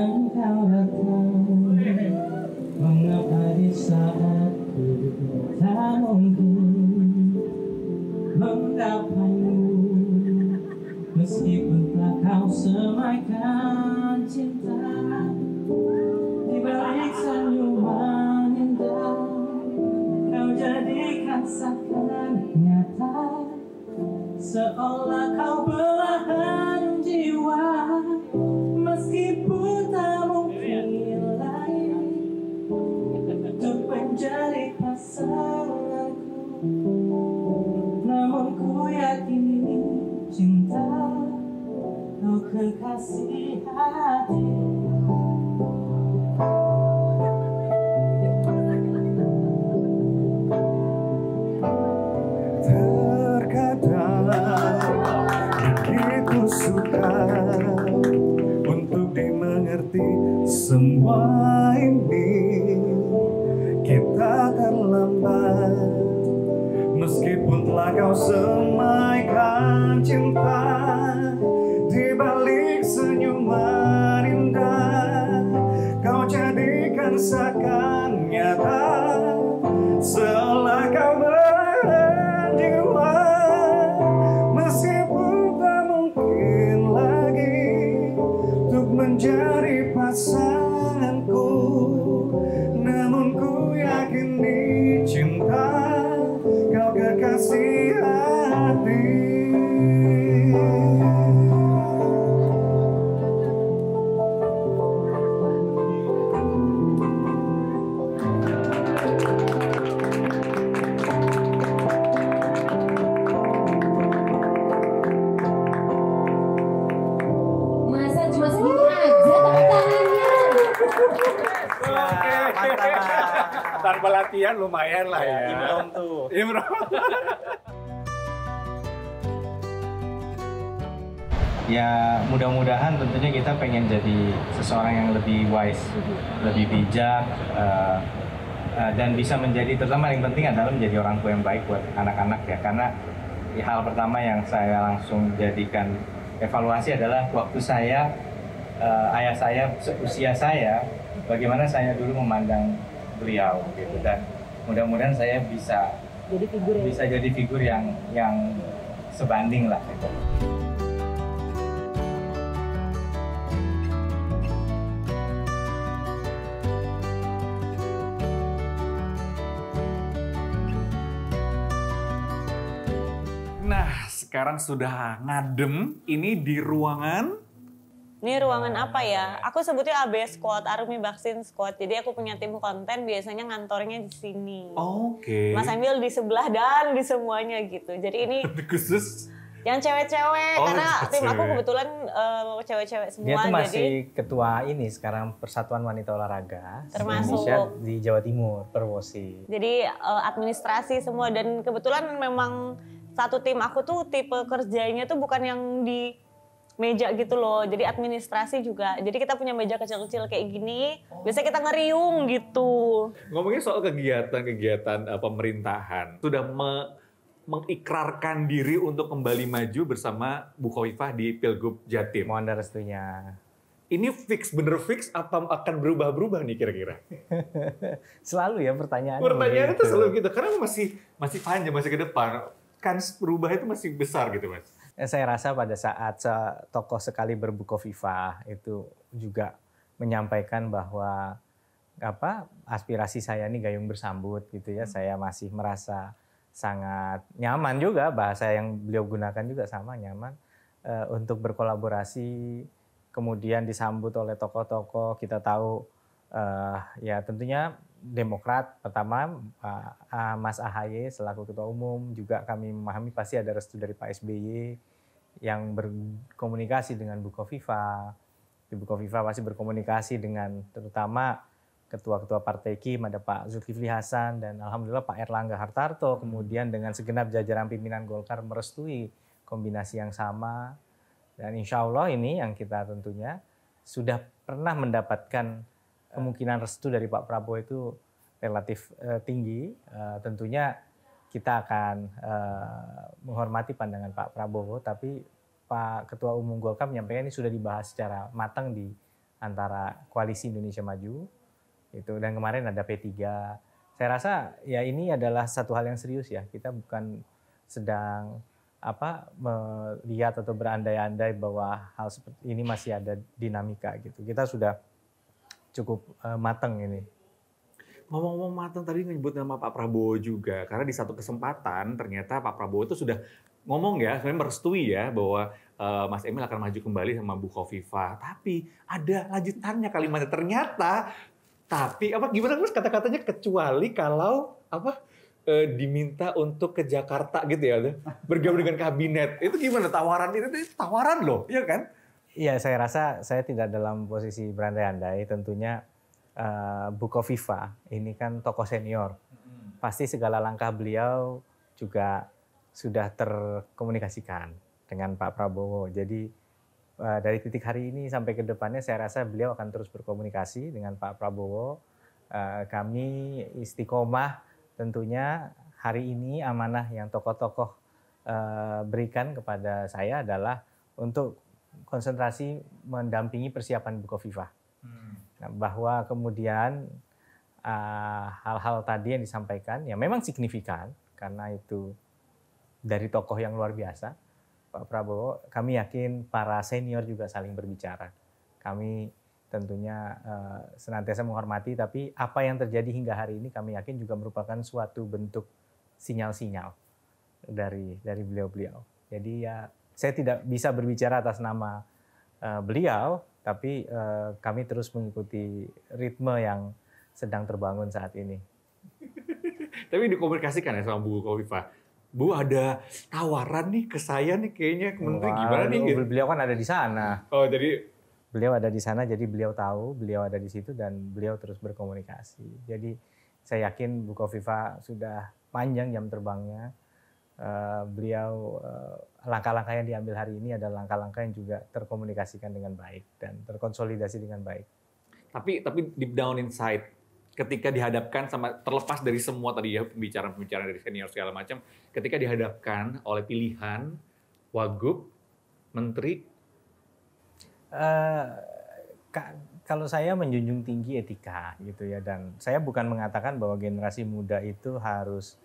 engkau datang Mengapa di saat itu tak mungkin Menggapaimu Meskipun telah kau semaikan cinta Di balik senyuman indah Kau jadikan seakan nyata Seolah kekasih hati Terkadang begitu suka Untuk dimengerti semua ini Kita akan lambat Meskipun telah kau sendiri ya mudah-mudahan tentunya kita pengen jadi seseorang yang lebih wise, mm-hmm. lebih bijak, uh, uh, dan bisa menjadi terutama yang penting adalah menjadi orang tua yang baik buat anak-anak ya karena ya, hal pertama yang saya langsung jadikan evaluasi adalah waktu saya uh, ayah saya usia saya bagaimana saya dulu memandang beliau gitu dan mudah-mudahan saya bisa jadi figur ya? bisa jadi figur yang yang sebanding lah gitu. Nah, sekarang sudah ngadem. Ini di ruangan ini ruangan apa ya? Aku sebutnya AB Squad, Army Vaksin Squad. Jadi aku punya tim konten biasanya ngantornya di sini. Oke. Okay. Mas Emil di sebelah dan di semuanya gitu. Jadi ini khusus yang cewek-cewek oh, karena cewek. tim aku kebetulan eh, cewek-cewek uh, semua. Dia tuh masih jadi, ketua ini sekarang Persatuan Wanita Olahraga termasuk Indonesia di Jawa Timur Perwosi. Jadi uh, administrasi semua dan kebetulan memang satu tim aku tuh tipe kerjanya tuh bukan yang di meja gitu loh. Jadi administrasi juga. Jadi kita punya meja kecil-kecil kayak gini. Oh. Biasanya kita ngeriung gitu. Ngomongin soal kegiatan-kegiatan eh, pemerintahan, sudah me mengikrarkan diri untuk kembali maju bersama Bu Khofifah di Pilgub Jatim. Mohon restunya. Ini fix bener fix apa akan berubah-berubah nih kira-kira? selalu ya pertanyaannya. Pertanyaannya itu selalu gitu karena masih masih panjang masih ke depan kans berubah itu masih besar gitu mas. Eh, saya rasa pada saat tokoh sekali berbuka fifa itu juga menyampaikan bahwa apa aspirasi saya ini gayung bersambut gitu ya. Hmm. Saya masih merasa sangat nyaman juga bahasa yang beliau gunakan juga sama nyaman e, untuk berkolaborasi kemudian disambut oleh tokoh-tokoh kita tahu e, ya tentunya Demokrat pertama uh, Mas AHY selaku ketua umum juga kami memahami pasti ada restu dari Pak SBY yang berkomunikasi dengan Bu Kofifa. Ibu Kofifa pasti berkomunikasi dengan terutama ketua-ketua partai KIM ada Pak Zulkifli Hasan dan alhamdulillah Pak Erlangga Hartarto hmm. kemudian dengan segenap jajaran pimpinan Golkar merestui kombinasi yang sama dan insya Allah ini yang kita tentunya sudah pernah mendapatkan kemungkinan restu dari Pak Prabowo itu relatif uh, tinggi. Uh, tentunya kita akan uh, menghormati pandangan Pak Prabowo, tapi Pak Ketua Umum Golkar menyampaikan ini sudah dibahas secara matang di antara koalisi Indonesia Maju itu dan kemarin ada P3. Saya rasa ya ini adalah satu hal yang serius ya. Kita bukan sedang apa melihat atau berandai-andai bahwa hal seperti ini masih ada dinamika gitu. Kita sudah cukup uh, eh, matang ini. Ngomong-ngomong matang tadi nyebut nama Pak Prabowo juga karena di satu kesempatan ternyata Pak Prabowo itu sudah ngomong ya, sebenarnya merestui ya bahwa uh, Mas Emil akan maju kembali sama Bu Kofifa. Tapi ada lanjutannya kalimatnya ternyata tapi apa gimana terus kata-katanya kecuali kalau apa e, diminta untuk ke Jakarta gitu ya bergabung dengan kabinet itu gimana tawaran itu, itu tawaran loh ya kan Iya, saya rasa saya tidak dalam posisi berandai-andai. Tentunya uh, eh, Bukoviva ini kan tokoh senior. Pasti segala langkah beliau juga sudah terkomunikasikan dengan Pak Prabowo. Jadi uh, dari titik hari ini sampai ke depannya saya rasa beliau akan terus berkomunikasi dengan Pak Prabowo. Uh, kami istiqomah tentunya hari ini amanah yang tokoh-tokoh uh, berikan kepada saya adalah untuk konsentrasi mendampingi persiapan Bukoviva. Hmm. Nah, bahwa kemudian ah, hal-hal uh, tadi yang disampaikan ya memang signifikan karena itu dari tokoh yang luar biasa Pak Prabowo. Kami yakin para senior juga saling berbicara. Kami tentunya uh, senantiasa menghormati, tapi apa yang terjadi hingga hari ini kami yakin juga merupakan suatu bentuk sinyal-sinyal dari dari beliau-beliau. Jadi ya saya tidak bisa berbicara atas nama uh, beliau, tapi uh, kami terus mengikuti ritme yang sedang terbangun saat ini. Tapi dikomunikasikan ya sama Bu Kofifa. Bu ada tawaran nih ke saya nih kayaknya ke gimana nih? Gitu? Beliau kan ada di sana. Oh jadi beliau ada di sana jadi beliau tahu beliau ada di situ dan beliau terus berkomunikasi. Jadi saya yakin Bu Kofifa sudah panjang jam terbangnya uh, beliau eh, langkah-langkah uh, yang diambil hari ini adalah langkah-langkah yang juga terkomunikasikan dengan baik dan terkonsolidasi dengan baik. Tapi tapi deep down inside ketika dihadapkan sama terlepas dari semua tadi ya pembicaraan-pembicaraan dari senior segala macam, ketika dihadapkan oleh pilihan wagub, menteri uh, kalau saya menjunjung tinggi etika gitu ya dan saya bukan mengatakan bahwa generasi muda itu harus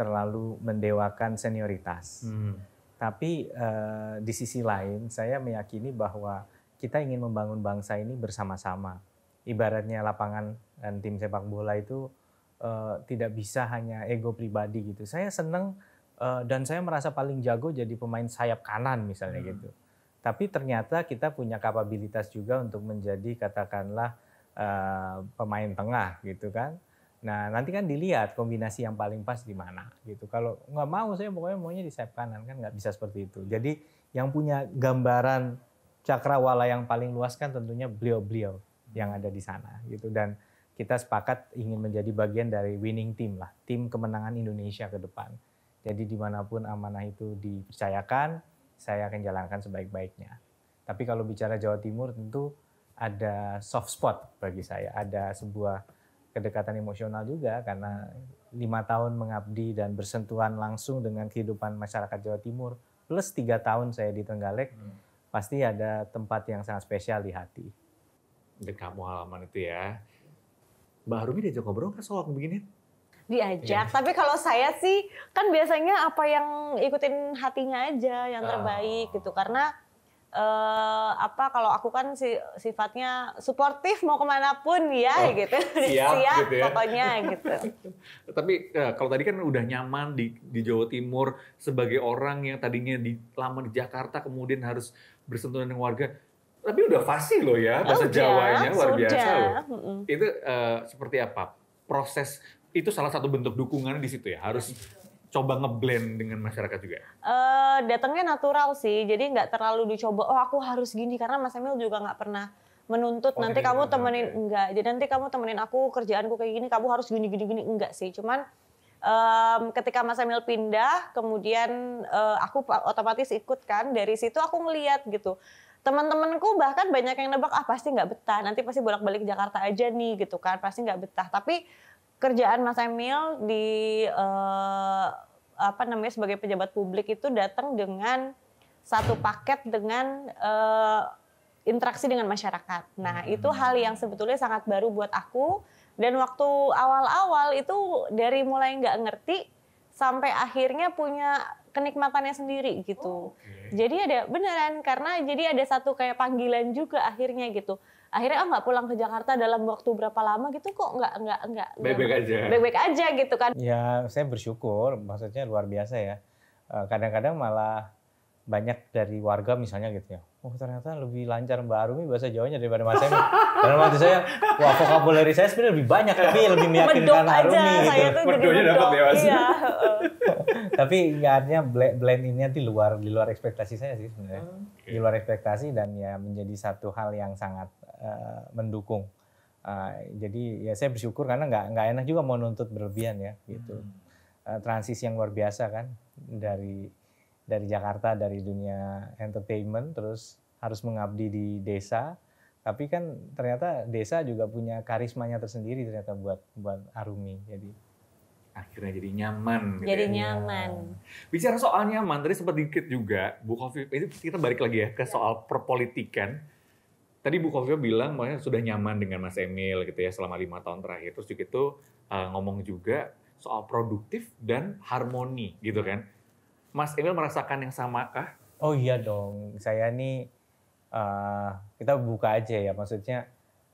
terlalu mendewakan senioritas. Hmm. Tapi uh, di sisi lain saya meyakini bahwa kita ingin membangun bangsa ini bersama-sama. Ibaratnya lapangan dan tim sepak bola itu uh, tidak bisa hanya ego pribadi gitu. Saya seneng uh, dan saya merasa paling jago jadi pemain sayap kanan misalnya hmm. gitu. Tapi ternyata kita punya kapabilitas juga untuk menjadi katakanlah uh, pemain tengah gitu kan Nah nanti kan dilihat kombinasi yang paling pas di mana gitu. Kalau nggak mau saya pokoknya maunya di sayap kanan kan nggak bisa seperti itu. Jadi yang punya gambaran cakrawala yang paling luas kan tentunya beliau-beliau yang ada di sana gitu dan kita sepakat ingin menjadi bagian dari winning team lah, tim kemenangan Indonesia ke depan. Jadi dimanapun amanah itu dipercayakan, saya akan jalankan sebaik-baiknya. Tapi kalau bicara Jawa Timur tentu ada soft spot bagi saya, ada sebuah kedekatan emosional juga karena lima tahun mengabdi dan bersentuhan langsung dengan kehidupan masyarakat Jawa Timur plus tiga tahun saya di Trenggalek hmm. pasti ada tempat yang sangat spesial di hati. Di kamu halaman itu ya. Mbak Harumi diajak ngobrol kan soal begini? Diajak, yeah. tapi kalau saya sih kan biasanya apa yang ikutin hatinya aja yang ah. terbaik oh. gitu karena uh, apa kalau aku kan si, sifatnya suportif mau kemana pun ya oh, gitu siap, siap gitu ya. pokoknya gitu tapi uh, kalau tadi kan udah nyaman di di Jawa Timur sebagai orang yang tadinya di lama di Jakarta kemudian harus bersentuhan dengan warga tapi udah fasih loh ya bahasa oh, Jawanya luar biasa loh itu uh, seperti apa proses itu salah satu bentuk dukungan di situ ya harus coba ngeblend dengan masyarakat juga? Uh, datangnya natural sih, jadi nggak terlalu dicoba. Oh aku harus gini karena Mas Emil juga nggak pernah menuntut oh, nanti kamu temenin ya. enggak. Jadi nanti kamu temenin aku kerjaanku kayak gini, kamu harus gini gini gini enggak sih. Cuman um, ketika Mas Emil pindah, kemudian uh, aku otomatis ikut kan. Dari situ aku ngeliat gitu. Teman-temanku bahkan banyak yang nebak ah pasti nggak betah. Nanti pasti bolak-balik Jakarta aja nih gitu kan. Pasti nggak betah. Tapi kerjaan Mas Emil di uh, apa namanya sebagai pejabat publik itu datang dengan satu paket dengan uh, interaksi dengan masyarakat. Nah, hmm. itu hal yang sebetulnya sangat baru buat aku dan waktu awal-awal itu dari mulai nggak ngerti sampai akhirnya punya kenikmatannya sendiri gitu. Oh, okay. Jadi ada beneran karena jadi ada satu kayak panggilan juga akhirnya gitu akhirnya oh nggak pulang ke Jakarta dalam waktu berapa lama gitu kok nggak nggak nggak baik-baik aja baik-baik aja gitu kan ya saya bersyukur maksudnya luar biasa ya eh, kadang-kadang malah banyak dari warga misalnya gitu ya. Oh ternyata lebih lancar Mbak Arumi bahasa Jawanya daripada Mas Emil. karena waktu saya, wah vocabulary saya sebenarnya lebih banyak tapi lebih meyakinkan Arumi aja, gitu. Saya dapat ya Mas. Iya. tapi artinya blend ini di luar di luar ekspektasi saya sih sebenarnya. Oh, okay. Di luar ekspektasi dan ya menjadi satu hal yang sangat Eh, mendukung. Uh, jadi ya saya bersyukur karena nggak nggak enak juga mau nuntut berlebihan ya gitu. Hmm. Uh, transisi yang luar biasa kan dari dari Jakarta dari dunia entertainment terus harus mengabdi di desa. Tapi kan ternyata desa juga punya karismanya tersendiri ternyata buat buat Arumi. Jadi akhirnya jadi nyaman. Gitu ya. jadi ya. nyaman. Iya. Bicara soal nyaman, tadi sempat dikit juga Bu Kofi. Ini kita balik lagi ya ke soal perpolitikan tadi Bu Kofio bilang makanya sudah nyaman dengan Mas Emil gitu ya selama lima tahun terakhir. Terus juga itu uh, ngomong juga soal produktif dan harmoni gitu kan. Mas Emil merasakan yang sama kah? Oh iya dong, saya ini uh, eh, kita buka aja ya maksudnya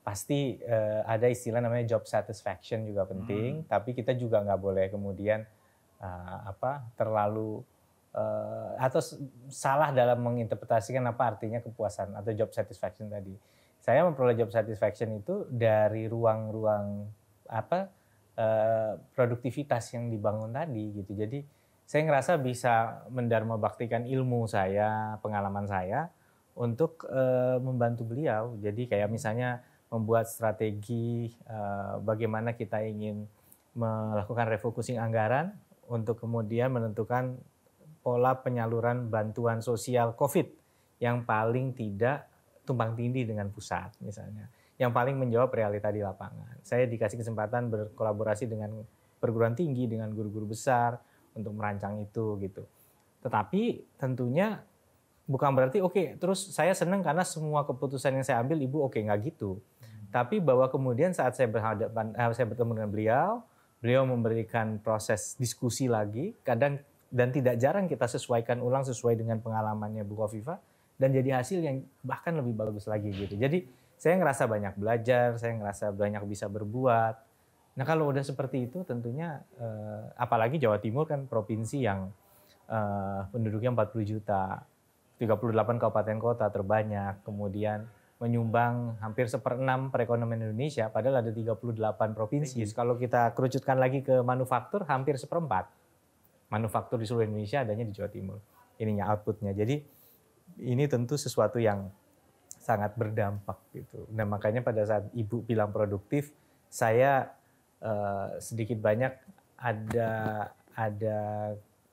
pasti uh, ada istilah namanya job satisfaction juga penting, hmm. tapi kita juga nggak boleh kemudian uh, apa terlalu uh, atau salah dalam menginterpretasikan apa artinya kepuasan atau job satisfaction tadi. Saya memperoleh job satisfaction itu dari ruang-ruang apa uh, produktivitas yang dibangun tadi gitu. Jadi saya ngerasa bisa mendarma baktikan ilmu saya, pengalaman saya untuk uh, membantu beliau. Jadi kayak misalnya membuat strategi uh, bagaimana kita ingin melakukan refocusing anggaran untuk kemudian menentukan pola penyaluran bantuan sosial COVID yang paling tidak tumpang tindih dengan pusat misalnya, yang paling menjawab realita di lapangan. Saya dikasih kesempatan berkolaborasi dengan perguruan tinggi, dengan guru-guru besar untuk merancang itu gitu. Tetapi tentunya bukan berarti oke okay, terus saya senang karena semua keputusan yang saya ambil ibu oke okay, nggak gitu. Hmm. Tapi bahwa kemudian saat saya berhadapan, eh, saya bertemu dengan beliau, beliau memberikan proses diskusi lagi, kadang dan tidak jarang kita sesuaikan ulang sesuai dengan pengalamannya Bu Kofifa dan jadi hasil yang bahkan lebih bagus lagi gitu. Jadi saya ngerasa banyak belajar, saya ngerasa banyak bisa berbuat. Nah kalau udah seperti itu tentunya eh, apalagi Jawa Timur kan provinsi yang eh, penduduknya 40 juta, 38 kabupaten kota terbanyak, kemudian menyumbang hampir seperenam perekonomian Indonesia, padahal ada 38 provinsi. Iya. Kalau kita kerucutkan lagi ke manufaktur, hampir seperempat manufaktur di seluruh Indonesia adanya di Jawa Timur ininya outputnya jadi ini tentu sesuatu yang sangat berdampak gitu nah makanya pada saat ibu bilang produktif saya uh, sedikit banyak ada ada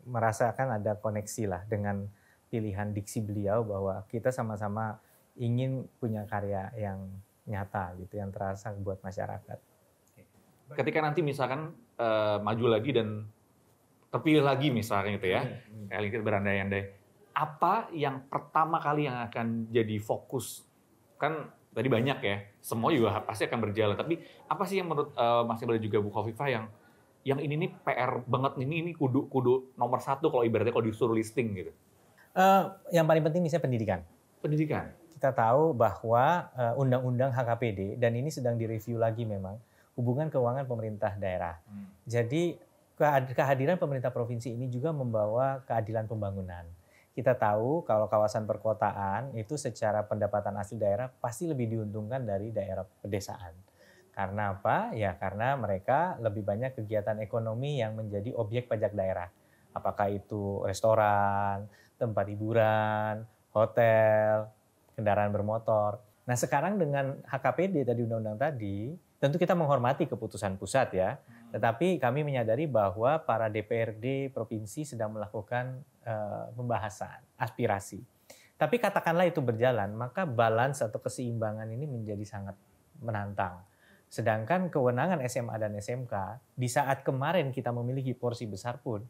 merasakan ada koneksi lah dengan pilihan diksi beliau bahwa kita sama-sama ingin punya karya yang nyata gitu yang terasa buat masyarakat. Ketika nanti misalkan uh, maju lagi dan terpilih lagi hmm. misalnya gitu ya. Hmm. hmm. Kayak berandai-andai. Apa yang pertama kali yang akan jadi fokus? Kan tadi banyak ya. Semua juga pasti akan berjalan. Tapi apa sih yang menurut uh, Mas Ibra juga Bu Kofifa yang yang ini nih PR banget ini ini kudu kudu nomor satu kalau ibaratnya kalau disuruh listing gitu. Uh, yang paling penting misalnya pendidikan. Pendidikan. Kita tahu bahwa eh, undang-undang HKPD dan ini sedang direview lagi memang hubungan keuangan pemerintah daerah. Hmm. Jadi kehadiran pemerintah provinsi ini juga membawa keadilan pembangunan. Kita tahu kalau kawasan perkotaan itu secara pendapatan asli daerah pasti lebih diuntungkan dari daerah pedesaan. Karena apa? Ya karena mereka lebih banyak kegiatan ekonomi yang menjadi objek pajak daerah. Apakah itu restoran, tempat hiburan, hotel, kendaraan bermotor. Nah sekarang dengan HKPD tadi undang-undang tadi, tentu kita menghormati keputusan pusat ya. Tetapi kami menyadari bahwa para DPRD provinsi sedang melakukan uh, pembahasan aspirasi. Tapi katakanlah itu berjalan, maka balance atau keseimbangan ini menjadi sangat menantang. Sedangkan kewenangan SMA dan SMK di saat kemarin kita memiliki porsi besar pun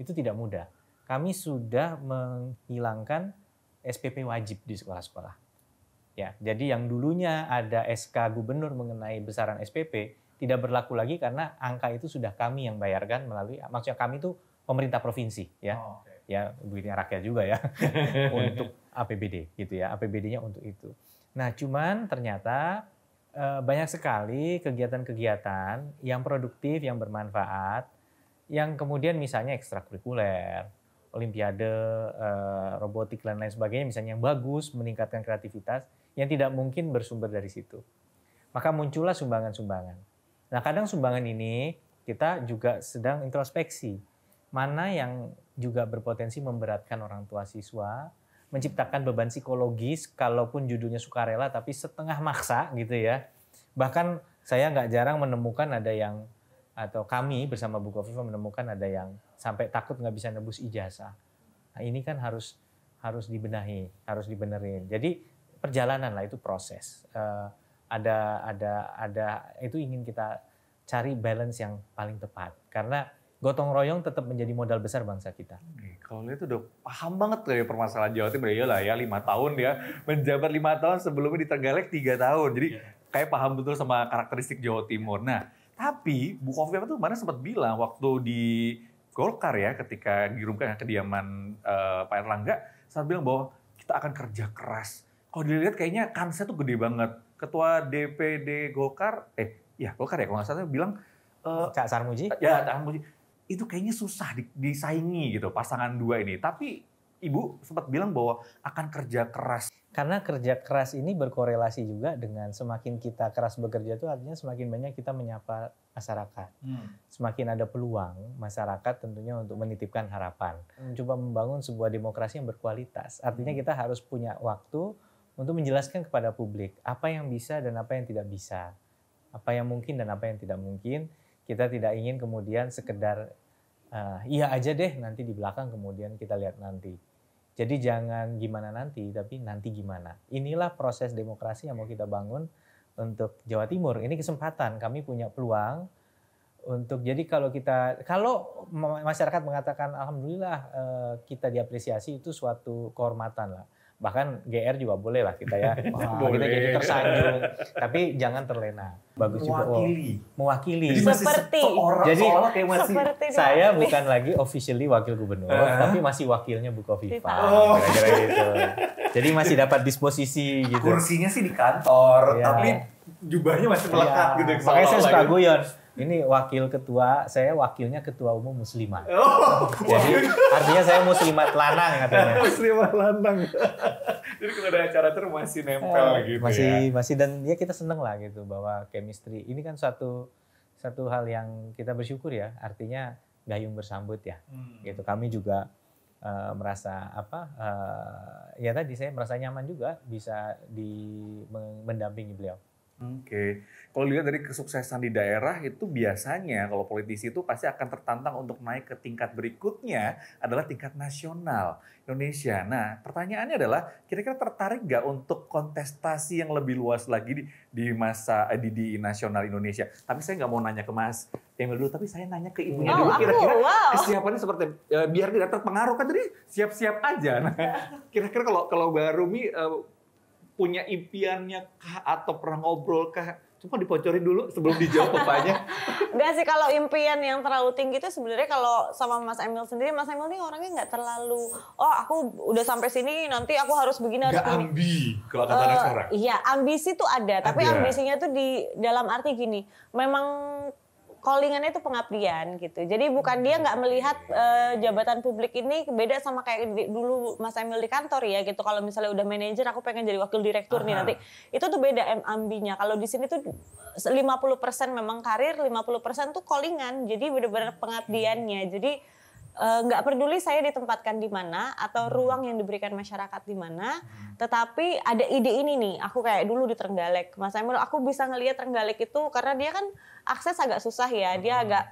itu tidak mudah. Kami sudah menghilangkan SPP wajib di sekolah-sekolah. Ya, jadi yang dulunya ada SK gubernur mengenai besaran SPP, tidak berlaku lagi karena angka itu sudah kami yang bayarkan melalui maksudnya kami itu pemerintah provinsi ya. Oh, okay. Ya begini rakyat juga ya untuk APBD gitu ya. APBD-nya untuk itu. Nah, cuman ternyata eh, banyak sekali kegiatan-kegiatan yang produktif, yang bermanfaat, yang kemudian misalnya ekstrakurikuler, olimpiade, eh, robotik dan lain sebagainya, misalnya yang bagus, meningkatkan kreativitas, yang tidak mungkin bersumber dari situ. Maka muncullah sumbangan-sumbangan. Nah, kadang sumbangan ini kita juga sedang introspeksi. Mana yang juga berpotensi memberatkan orang tua siswa, menciptakan beban psikologis, kalaupun judulnya sukarela tapi setengah maksa gitu ya. Bahkan saya nggak jarang menemukan ada yang, atau kami bersama Bu Kofifa menemukan ada yang sampai takut nggak bisa nebus ijazah. Nah ini kan harus harus dibenahi, harus dibenerin. Jadi perjalanan lah itu proses. Uh, ada ada ada itu ingin kita cari balance yang paling tepat karena gotong royong tetap menjadi modal besar bangsa kita. Oke, kalau lihat udah paham banget dari permasalahan Jawa Timur ya lah ya lima tahun ya menjabat lima tahun sebelumnya di Tenggalek tiga tahun jadi ya. kayak paham betul sama karakteristik Jawa Timur. Nah tapi Bu Kofifa tuh kemarin sempat bilang waktu di Golkar ya ketika dirumkan ke ya kediaman uh, Pak Erlangga, sempat bilang bahwa kita akan kerja keras. Kalau dilihat kayaknya kansnya tuh gede banget ketua DPD Golkar, eh ya Golkar ya kalau nggak salah bilang uh, Cak Sarmuji. Ya, Cak Sarmuji. Itu kayaknya susah disaingi gitu pasangan dua ini. Tapi Ibu sempat bilang bahwa akan kerja keras. Karena kerja keras ini berkorelasi juga dengan semakin kita keras bekerja itu artinya semakin banyak kita menyapa masyarakat. Hmm. Semakin ada peluang masyarakat tentunya untuk menitipkan harapan. Mencoba membangun sebuah demokrasi yang berkualitas. Artinya hmm. kita harus punya waktu untuk menjelaskan kepada publik apa yang bisa dan apa yang tidak bisa, apa yang mungkin dan apa yang tidak mungkin. Kita tidak ingin kemudian sekedar uh, iya aja deh nanti di belakang kemudian kita lihat nanti. Jadi jangan gimana nanti, tapi nanti gimana. Inilah proses demokrasi yang mau kita bangun untuk Jawa Timur. Ini kesempatan kami punya peluang untuk jadi kalau kita kalau masyarakat mengatakan alhamdulillah eh, kita diapresiasi itu suatu kehormatan lah bahkan GR juga boleh lah kita ya wow, kita gitu, jadi gitu, tersanjung tapi jangan terlena bagus juga mewakili oh, mewakili jadi seperti seorang, jadi seorang kayak masih seperti saya bukan lagi officially wakil gubernur uh. tapi masih wakilnya Bukoviva FIFA oh. kira gitu jadi masih dapat disposisi gitu kursinya sih di kantor yeah. tapi jubahnya masih melekat yeah. gitu makanya saya suka gitu. guyon ini wakil ketua, saya wakilnya ketua umum muslimat. Oh, Jadi artinya saya muslimat lanang katanya. muslimat lanang. Jadi kalau ada acara terus masih nempel eh, gitu masih, ya. Masih dan ya kita seneng lah gitu bahwa chemistry ini kan satu satu hal yang kita bersyukur ya. Artinya gayung bersambut ya. Hmm. Gitu kami juga uh, merasa apa uh, ya tadi saya merasa nyaman juga bisa di mendampingi beliau. Oke, okay. kalau dilihat dari kesuksesan di daerah itu biasanya kalau politisi itu pasti akan tertantang untuk naik ke tingkat berikutnya adalah tingkat nasional Indonesia. Nah, pertanyaannya adalah kira-kira tertarik nggak untuk kontestasi yang lebih luas lagi di, di masa eh, di, di nasional Indonesia? Tapi saya nggak mau nanya ke Mas Emil dulu, tapi saya nanya ke ibunya oh, dulu kira-kira wow. kesiapannya seperti eh, biar tidak terpengaruh kan jadi siap-siap aja. Nah, kira-kira kalau kalau Mbak eh, punya impiannya kah atau pernah ngobrol kah? Cuma dipocorin dulu sebelum dijawab bapaknya. Enggak sih kalau impian yang terlalu tinggi itu sebenarnya kalau sama Mas Emil sendiri, Mas Emil ini orangnya nggak terlalu, oh aku udah sampai sini nanti aku harus begini harus begini. ambi kalau kata uh, Iya ambisi tuh ada, ada, tapi ambisinya tuh di dalam arti gini, memang callingannya itu pengabdian gitu. Jadi bukan dia nggak melihat uh, jabatan publik ini beda sama kayak di, dulu Mas Emil di kantor ya gitu. Kalau misalnya udah manajer aku pengen jadi wakil direktur Aha. nih nanti. Itu tuh beda ambinya. Kalau di sini tuh 50% memang karir, 50% tuh callingan. Jadi benar-benar pengabdiannya. Jadi Eh, nggak uh, peduli saya ditempatkan di mana atau hmm. ruang yang diberikan masyarakat di mana, hmm. tetapi ada ide ini nih. Aku kayak dulu di Trenggalek, Mas Emil, aku bisa ngelihat Trenggalek itu karena dia kan akses agak susah ya, dia hmm. agak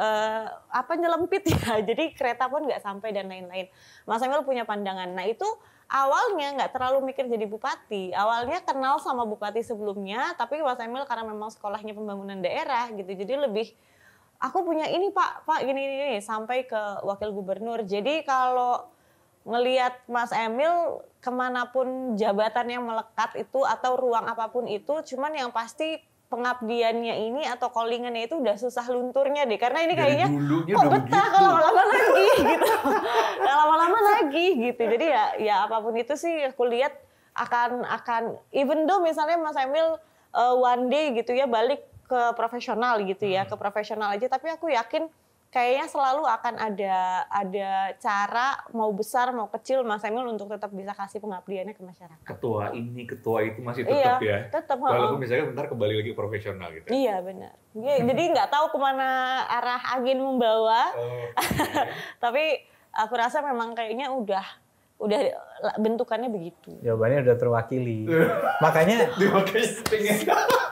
uh, apa nyelempit ya, jadi kereta pun nggak sampai dan lain-lain. Mas Emil punya pandangan. Nah itu awalnya nggak terlalu mikir jadi bupati. Awalnya kenal sama bupati sebelumnya, tapi Mas Emil karena memang sekolahnya pembangunan daerah gitu, jadi lebih aku punya ini pak, pak gini gini, sampai ke wakil gubernur. Jadi kalau ngelihat Mas Emil kemanapun jabatan yang melekat itu atau ruang apapun itu, cuman yang pasti pengabdiannya ini atau callingannya itu udah susah lunturnya deh karena ini kayaknya kok betah kalau lama-lama lagi gitu lama-lama lagi gitu jadi ya ya apapun itu sih aku lihat akan akan even though misalnya Mas Emil uh, one day gitu ya balik ke profesional gitu ya, hmm. ke profesional aja. Tapi aku yakin kayaknya selalu akan ada ada cara mau besar mau kecil Mas Emil untuk tetap bisa kasih pengabdiannya ke masyarakat. Ketua ini, ketua itu masih iya, tetap iya, ya. Tetap. Walaupun misalnya bentar kembali lagi profesional gitu. Ya. Iya benar. Iya, jadi nggak tahu kemana arah angin membawa. Oh, okay. Iya. Tapi aku rasa memang kayaknya udah udah bentukannya begitu. Jawabannya udah terwakili. makanya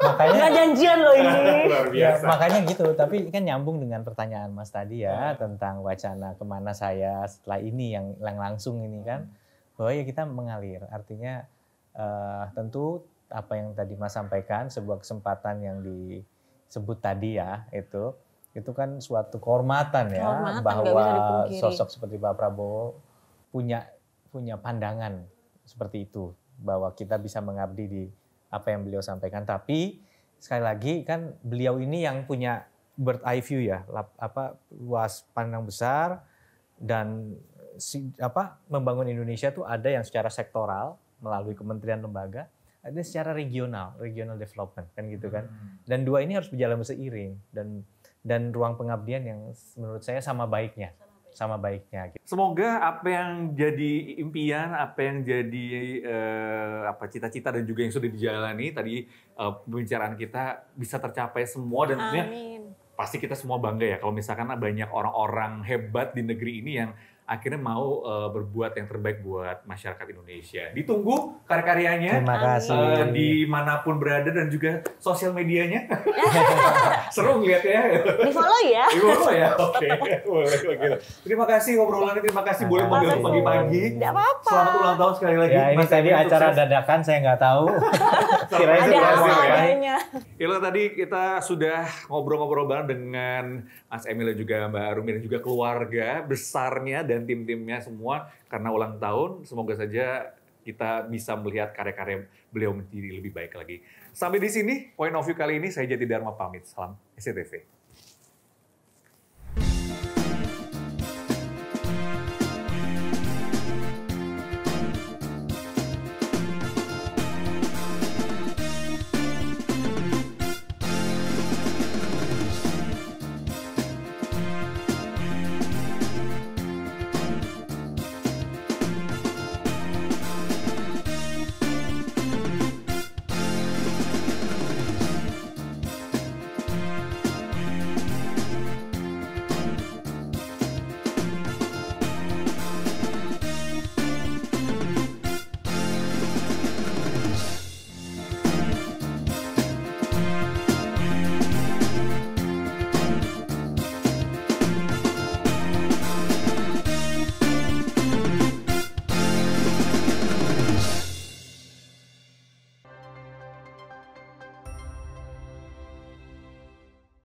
makanya nggak janjian loh ini. luar ya, makanya gitu, tapi kan nyambung dengan pertanyaan Mas tadi ya hmm. tentang wacana kemana saya setelah ini yang, yang langsung ini kan hmm. bahwa ya kita mengalir. Artinya uh, tentu apa yang tadi Mas sampaikan sebuah kesempatan yang disebut tadi ya itu itu kan suatu kehormatan ya kehormatan bahwa sosok seperti Pak Prabowo punya punya pandangan seperti itu bahwa kita bisa mengabdi di apa yang beliau sampaikan. Tapi sekali lagi kan beliau ini yang punya bird eye view ya, apa luas pandang besar dan si, apa membangun Indonesia itu ada yang secara sektoral melalui kementerian lembaga, ada secara regional, regional development kan gitu kan. Hmm. Dan dua ini harus berjalan seiring dan dan ruang pengabdian yang menurut saya sama baiknya sama baiknya. Gitu. Semoga apa yang jadi impian, apa yang jadi uh, apa cita-cita dan juga yang sudah dijalani tadi eh, pembicaraan kita bisa tercapai semua dan Amin. pasti kita semua bangga ya kalau misalkan banyak orang-orang hebat di negeri ini yang akhirnya mau uh, berbuat yang terbaik buat masyarakat Indonesia. Ditunggu karya-karyanya. Terima eh, kasih. Uh, dimanapun berada dan juga sosial medianya. Seru ngeliatnya. Di follow ya. Di follow ya. Oke. Okay. Gitu. terima kasih ngobrolannya. Terima kasih boleh manggil pagi-pagi. Tidak apa-apa. Selamat ulang tahun sekali lagi. Ya ini Mas tadi acara sukses. dadakan saya nggak tahu. Kira apa adanya. Ilo tadi kita sudah ngobrol-ngobrol bareng dengan Mas Emil dan juga Mbak Rumi dan juga keluarga besarnya dan tim-timnya semua karena ulang tahun. Semoga saja kita bisa melihat karya-karya beliau menjadi lebih baik lagi. Sampai di sini, Point of View kali ini saya Jati Dharma pamit. Salam SCTV.